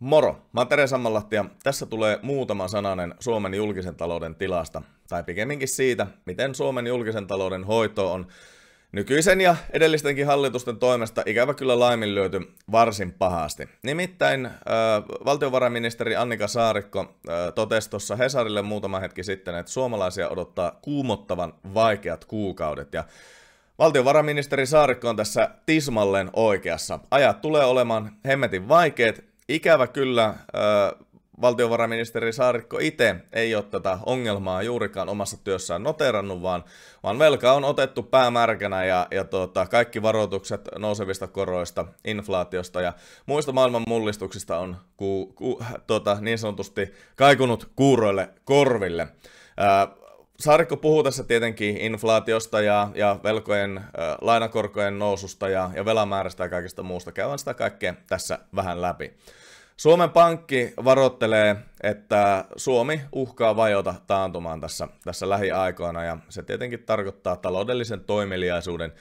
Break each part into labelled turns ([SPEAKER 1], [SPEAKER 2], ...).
[SPEAKER 1] Moro, mä oon Tere Sammanlahti ja tässä tulee muutama sananen Suomen julkisen talouden tilasta, tai pikemminkin siitä, miten Suomen julkisen talouden hoito on nykyisen ja edellistenkin hallitusten toimesta ikävä kyllä laiminlyöty varsin pahasti. Nimittäin äh, valtiovarainministeri Annika Saarikko äh, totesi tuossa Hesarille muutama hetki sitten, että suomalaisia odottaa kuumottavan vaikeat kuukaudet ja Valtiovarainministeri Saarikko on tässä tismalleen oikeassa. Ajat tulee olemaan hemmetin vaikeet Ikävä kyllä valtiovarainministeri Saarikko itse ei ole tätä ongelmaa juurikaan omassa työssään noterannut, vaan, vaan velka on otettu päämärkänä ja, ja tota, kaikki varoitukset nousevista koroista, inflaatiosta ja muista maailman mullistuksista on ku, ku, tota, niin sanotusti kaikunut kuuroille korville. Äh, Saarikko puhuu tässä tietenkin inflaatiosta ja, ja velkojen, äh, lainakorkojen noususta ja, ja velamäärästä ja kaikesta muusta. Käydään sitä kaikkea tässä vähän läpi. Suomen Pankki varoittelee, että Suomi uhkaa vajota taantumaan tässä, tässä lähiaikoina ja se tietenkin tarkoittaa taloudellisen toimeliaisuuden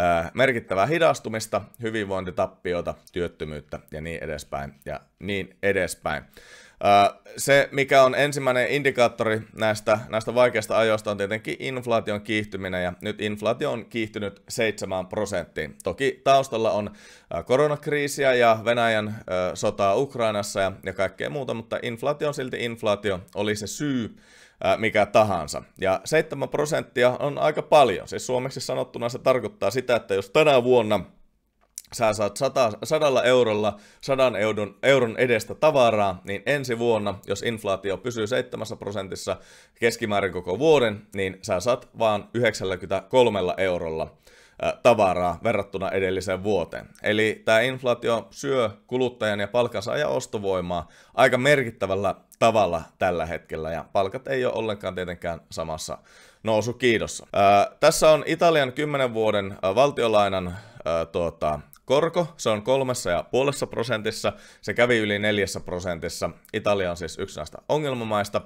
[SPEAKER 1] äh, merkittävää hidastumista, hyvinvointitappiota, työttömyyttä ja niin edespäin ja niin edespäin. Se, mikä on ensimmäinen indikaattori näistä, näistä vaikeista ajoista, on tietenkin inflaation kiihtyminen, ja nyt inflaatio on kiihtynyt 7 prosenttiin. Toki taustalla on koronakriisiä ja Venäjän sotaa Ukrainassa ja, ja kaikkea muuta, mutta inflaatio on silti inflaatio, oli se syy, mikä tahansa. Ja 7 prosenttia on aika paljon, siis suomeksi sanottuna se tarkoittaa sitä, että jos tänä vuonna – sä saat sata, sadalla eurolla sadan euron, euron edestä tavaraa, niin ensi vuonna, jos inflaatio pysyy 7 prosentissa keskimäärin koko vuoden, niin sä saat vaan 93 eurolla tavaraa verrattuna edelliseen vuoteen. Eli tämä inflaatio syö kuluttajan ja palkansaajan ostovoimaa aika merkittävällä tavalla tällä hetkellä, ja palkat ei ole ollenkaan tietenkään samassa nousukiidossa. Ää, tässä on Italian 10 vuoden valtiolainan ää, tuota, Korko, se on kolmessa ja puolessa prosentissa, se kävi yli neljässä prosentissa. Italia on siis yksi näistä ongelmamaista,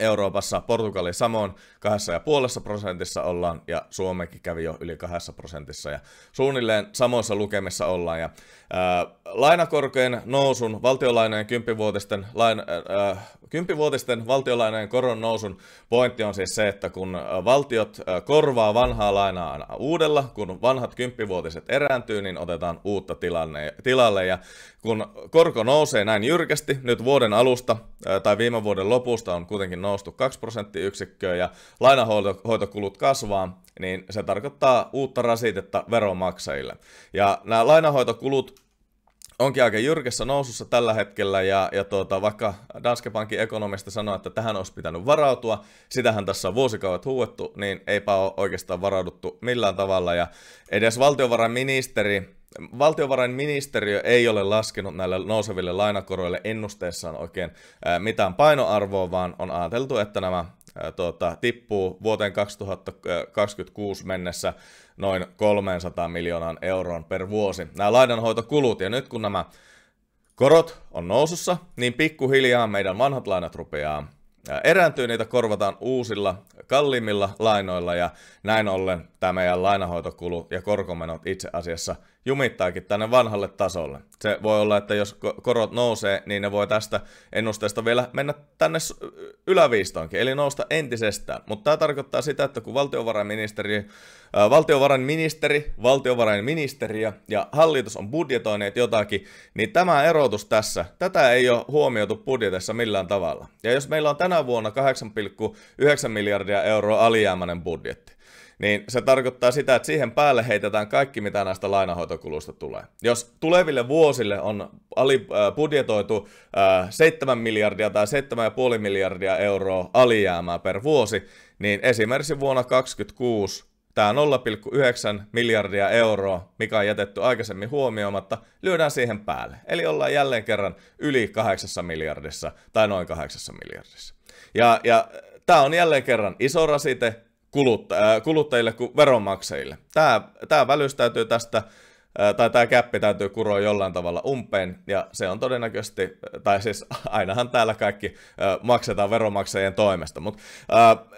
[SPEAKER 1] Euroopassa, Portugali samoin kahdessa ja puolessa prosentissa ollaan ja Suomekin kävi jo yli kahdessa prosentissa ja suunnilleen samoissa lukemissa ollaan. Ja, ää, äh, lainakorkojen nousun, valtiolainojen kymppivuotisten, lain, ää, äh, äh, kymppivuotisten valtiolainojen koron nousun pointti on siis se, että kun valtiot ää, korvaa vanhaa lainaa aina uudella, kun vanhat kymppivuotiset erääntyy, niin otetaan uutta tilanne, tilalle ja kun korko nousee näin jyrkästi, nyt vuoden alusta tai viime vuoden lopusta on kuitenkin noustu 2 prosenttiyksikköä ja lainahoitokulut kasvaa, niin se tarkoittaa uutta rasitetta veronmaksajille. Ja nämä lainahoitokulut onkin aika jyrkessä nousussa tällä hetkellä, ja, ja tuota, vaikka Danske Bankin ekonomista sanoi, että tähän olisi pitänyt varautua, sitähän tässä on vuosikaudet huuettu, niin eipä ole oikeastaan varauduttu millään tavalla, ja edes valtiovarainministeri valtiovarainministeriö ei ole laskenut näille nouseville lainakoroille ennusteessaan oikein mitään painoarvoa, vaan on ajateltu, että nämä tuota, tippuu vuoteen 2026 mennessä noin 300 miljoonaan euroon per vuosi. Nämä lainanhoitokulut, ja nyt kun nämä korot on nousussa, niin pikkuhiljaa meidän vanhat lainat rupeaa erääntyy, niitä korvataan uusilla, kalliimmilla lainoilla, ja näin ollen tämä meidän lainahoitokulu ja korkomenot itse asiassa jumittaakin tänne vanhalle tasolle. Se voi olla, että jos korot nousee, niin ne voi tästä ennusteesta vielä mennä tänne yläviistoonkin, eli nousta entisestään. Mutta tämä tarkoittaa sitä, että kun valtiovarainministeri, äh, valtiovarainministeri, valtiovarainministeriö ja hallitus on budjetoineet jotakin, niin tämä erotus tässä, tätä ei ole huomioitu budjetissa millään tavalla. Ja jos meillä on tänä vuonna 8,9 miljardia euroa alijäämäinen budjetti, niin se tarkoittaa sitä, että siihen päälle heitetään kaikki, mitä näistä lainahoitokulusta tulee. Jos tuleville vuosille on äh, budjetoitu 7 äh, miljardia tai 7,5 miljardia euroa alijäämää per vuosi, niin esimerkiksi vuonna 2026 tämä 0,9 miljardia euroa, mikä on jätetty aikaisemmin huomioimatta, lyödään siihen päälle. Eli ollaan jälleen kerran yli 8 miljardissa tai noin 8 miljardissa. Ja, ja tämä on jälleen kerran iso rasite kulutta- kuluttajille kuin veronmaksajille. Tämä, tämä täytyy tästä, tai tämä käppi täytyy kuroa jollain tavalla umpeen, ja se on todennäköisesti, tai siis ainahan täällä kaikki maksetaan veronmaksajien toimesta, mutta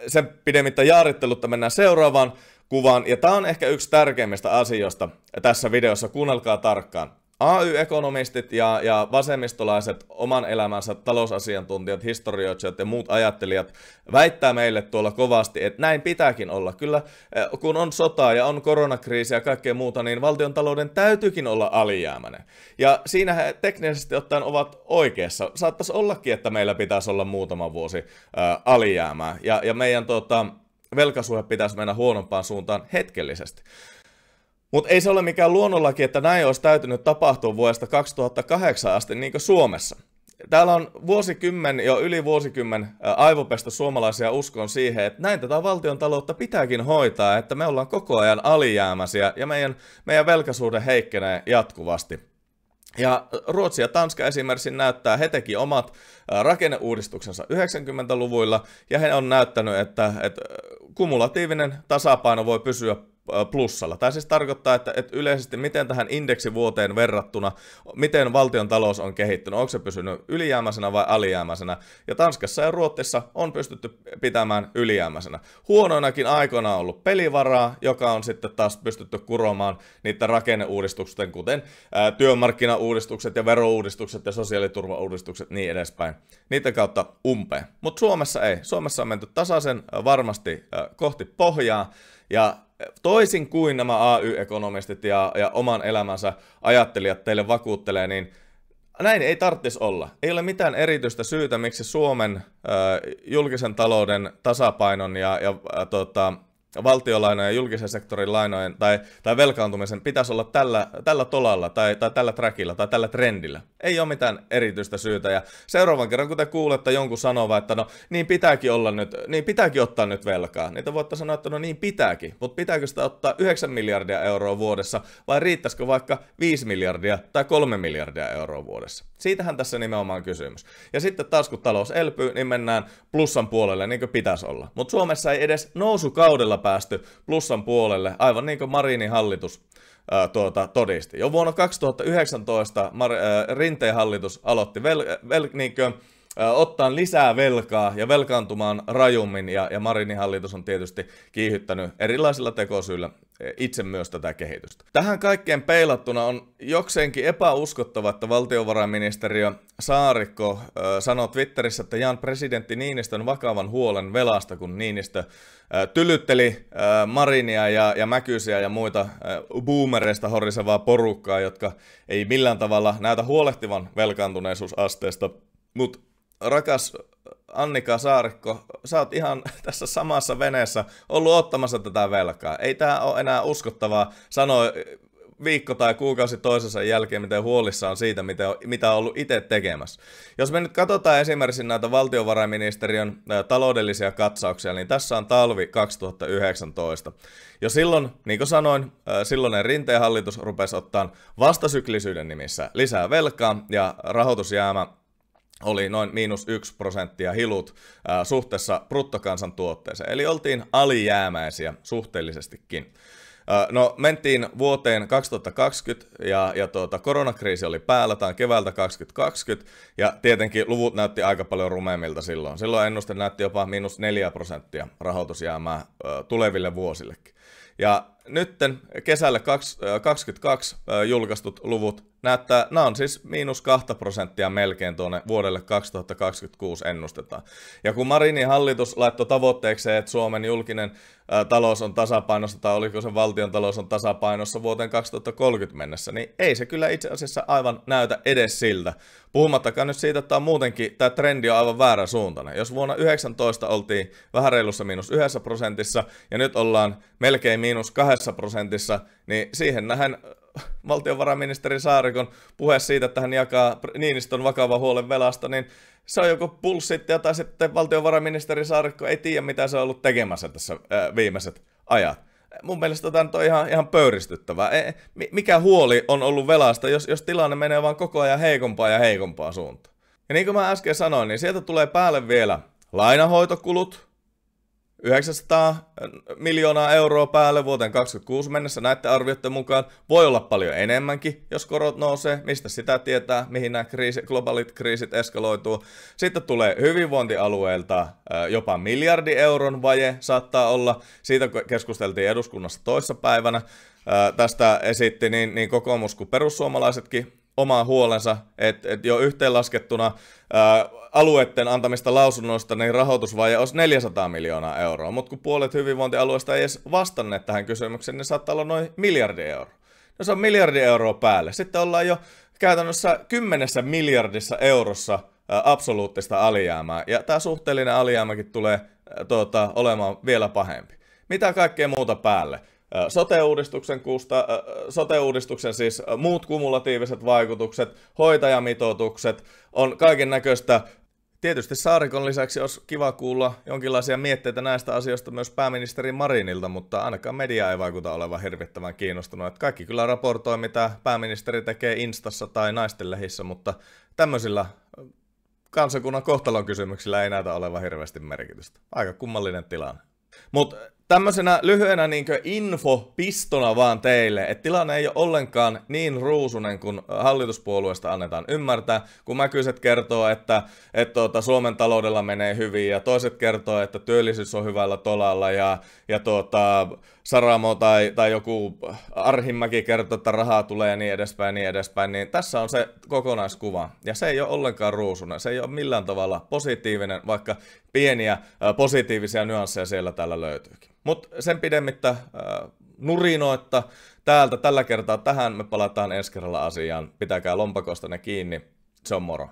[SPEAKER 1] sen pidemmittä jaarittelutta mennään seuraavaan kuvaan, ja tämä on ehkä yksi tärkeimmistä asioista tässä videossa, kuunnelkaa tarkkaan. AY-ekonomistit ja, ja vasemmistolaiset oman elämänsä talousasiantuntijat, historioitsijat ja muut ajattelijat väittää meille tuolla kovasti, että näin pitääkin olla. Kyllä eh, kun on sotaa ja on koronakriisi ja kaikkea muuta, niin valtion talouden täytyykin olla alijäämäinen. Ja siinä he teknisesti ottaen ovat oikeassa. Saattaisi ollakin, että meillä pitäisi olla muutama vuosi ää, eh, alijäämää ja, ja meidän tota, velkasuhe pitäisi mennä huonompaan suuntaan hetkellisesti. Mutta ei se ole mikään luonnollakin, että näin olisi täytynyt tapahtua vuodesta 2008 asti niin kuin Suomessa. Täällä on vuosikymmen, jo yli vuosikymmen aivopestä suomalaisia uskon siihen, että näin tätä valtion taloutta pitääkin hoitaa, että me ollaan koko ajan alijäämäisiä ja meidän, meidän velkasuhde heikkenee jatkuvasti. Ja Ruotsi ja Tanska esimerkiksi näyttää, he teki omat rakenneuudistuksensa 90-luvuilla, ja he on näyttänyt, että, että kumulatiivinen tasapaino voi pysyä plussalla. Tämä siis tarkoittaa, että, että yleisesti miten tähän indeksivuoteen verrattuna, miten valtion talous on kehittynyt, onko se pysynyt ylijäämäisenä vai alijäämäisenä. Ja Tanskassa ja Ruotsissa on pystytty pitämään ylijäämäisenä. Huonoinakin aikoina on ollut pelivaraa, joka on sitten taas pystytty kuromaan niitä rakenneuudistuksen, kuten ää, työmarkkinauudistukset ja verouudistukset ja sosiaaliturvauudistukset niin edespäin. Niiden kautta umpeen. Mutta Suomessa ei. Suomessa on menty tasaisen varmasti ää, kohti pohjaa ja toisin kuin nämä AY-ekonomistit ja, ja oman elämänsä ajattelijat teille vakuuttelee, niin näin ei tarvitsisi olla. Ei ole mitään erityistä syytä, miksi Suomen äh, julkisen talouden tasapainon ja, ja äh, tota, valtiolainojen ja julkisen sektorin lainojen tai, tai velkaantumisen pitäisi olla tällä, tällä tolalla tai, tai tällä trackilla tai tällä trendillä. Ei ole mitään erityistä syytä ja seuraavan kerran kun te kuulette jonkun sanova, että no niin pitääkin olla nyt, niin pitääkin ottaa nyt velkaa, niin te voitte sanoa, että no niin pitääkin, mutta pitääkö sitä ottaa 9 miljardia euroa vuodessa vai riittäisikö vaikka 5 miljardia tai 3 miljardia euroa vuodessa? Siitähän tässä nimenomaan kysymys. Ja sitten taas kun talous elpyy, niin mennään plussan puolelle niin kuin pitäisi olla. Mutta Suomessa ei edes nousukaudella päästy plussan puolelle, aivan niin kuin Marinin hallitus ää, tuota, todisti. Jo vuonna 2019 Mar- ää, Rinteen hallitus aloitti vel- vel- niin kuin, ottaa lisää velkaa ja velkaantumaan rajummin, ja, ja Marinin hallitus on tietysti kiihyttänyt erilaisilla tekosyillä e, itse myös tätä kehitystä. Tähän kaikkeen peilattuna on jokseenkin epäuskottava, että valtiovarainministeriö Saarikko äh, sanoi Twitterissä, että Jan presidentti Niinistön vakavan huolen velasta, kun Niinistö äh, tylytteli äh, Marinia ja, ja Mäkyisiä ja muita äh, boomereista horisevaa porukkaa, jotka ei millään tavalla näytä huolehtivan velkaantuneisuusasteesta, mutta rakas Annika Saarikko, sä oot ihan tässä samassa veneessä ollut ottamassa tätä velkaa. Ei tämä ole enää uskottavaa sanoa viikko tai kuukausi toisensa jälkeen, miten huolissaan siitä, mitä on, mitä on ollut itse tekemässä. Jos me nyt katsotaan esimerkiksi näitä valtiovarainministeriön taloudellisia katsauksia, niin tässä on talvi 2019. Jo silloin, niin kuin sanoin, silloinen rinteen hallitus rupesi ottaa vastasyklisyyden nimissä lisää velkaa ja rahoitusjäämä oli noin miinus yksi prosenttia hilut suhteessa bruttokansantuotteeseen, eli oltiin alijäämäisiä suhteellisestikin. No, mentiin vuoteen 2020 ja, ja tuota, koronakriisi oli päällä, tai keväältä 2020, ja tietenkin luvut näytti aika paljon rumemmilta silloin. Silloin ennuste näytti jopa miinus 4 prosenttia rahoitusjäämää ö, tuleville vuosillekin. Ja nytten kesällä 2022 äh, äh, julkaistut luvut näyttää, nämä on siis miinus 2 prosenttia melkein tuonne vuodelle 2026 ennustetaan. Ja kun Marinin hallitus laittoi tavoitteeksi, että Suomen julkinen äh, talous on tasapainossa, tai oliko se valtion talous on tasapainossa vuoteen 2030 mennessä, niin ei se kyllä itse asiassa aivan näytä edes siltä. Puhumattakaan nyt siitä, että on muutenkin tämä trendi on aivan väärä suuntainen. Jos vuonna 19 oltiin vähän reilussa miinus yhdessä prosentissa, ja nyt ollaan melkein miinus 2 kahdessa prosentissa, niin siihen nähän äh, valtiovarainministeri Saarikon puhe siitä, että hän jakaa Niinistön vakava huolen velasta, niin se on joko pulssittaja tai sitten valtiovarainministeri Saarikko ei tiedä, mitä se on ollut tekemässä tässä äh, viimeiset ajat. Mun mielestä tämä on ihan, ihan pöyristyttävää. E, e, mikä huoli on ollut velasta, jos, jos tilanne menee vaan koko ajan heikompaa ja heikompaa suuntaan? Ja niin kuin mä äsken sanoin, niin sieltä tulee päälle vielä lainahoitokulut, 900 miljoonaa euroa päälle vuoteen 2026 mennessä näiden arvioiden mukaan. Voi olla paljon enemmänkin, jos korot nousee. Mistä sitä tietää, mihin nämä kriisi, globaalit kriisit eskaloituu. Sitten tulee hyvinvointialueelta jopa miljardi euron vaje saattaa olla. Siitä keskusteltiin eduskunnassa toissa päivänä. Tästä esitti niin, niin kokoomus kuin perussuomalaisetkin oma huolensa, että et jo yhteenlaskettuna ää, äh, alueiden antamista lausunnoista niin rahoitusvaje olisi 400 miljoonaa euroa, mutta kun puolet hyvinvointialueista ei edes vastanneet tähän kysymykseen, niin saattaa olla noin miljardi euroa. No se on miljardi euroa päälle. Sitten ollaan jo käytännössä kymmenessä miljardissa eurossa ää, äh, absoluuttista alijäämää, ja tämä suhteellinen alijäämäkin tulee ää, äh, tuota, olemaan vielä pahempi. Mitä kaikkea muuta päälle? sote-uudistuksen, kusta, sote-uudistuksen siis muut kumulatiiviset vaikutukset, hoitajamitoitukset, on kaiken näköistä. Tietysti Saarikon lisäksi olisi kiva kuulla jonkinlaisia mietteitä näistä asioista myös pääministeri Marinilta, mutta ainakaan media ei vaikuta olevan hirvittävän kiinnostunut. Että kaikki kyllä raportoi, mitä pääministeri tekee Instassa tai naisten lehissä, mutta tämmöisillä kansakunnan kohtalon kysymyksillä ei näytä olevan hirveästi merkitystä. Aika kummallinen tilanne. Mutta tämmöisenä lyhyenä niin infopistona vaan teille, että tilanne ei ole ollenkaan niin ruusunen kuin hallituspuolueesta annetaan ymmärtää, kun mäkyiset kertoo, että, että tuota, Suomen taloudella menee hyvin ja toiset kertoo, että työllisyys on hyvällä tolalla ja, ja tuota, Saramo tai, tai joku Arhimäki kertoo, että rahaa tulee ja niin edespäin, niin edespäin, niin tässä on se kokonaiskuva. Ja se ei ole ollenkaan ruusunen, se ei ole millään tavalla positiivinen, vaikka pieniä positiivisia nyansseja siellä täällä löytyykin. Mutta sen pidemmittä äh, nurinoitta täältä tällä kertaa tähän. Me palataan ensi kerralla asiaan. Pitäkää lompakosta ne kiinni. Se on moro.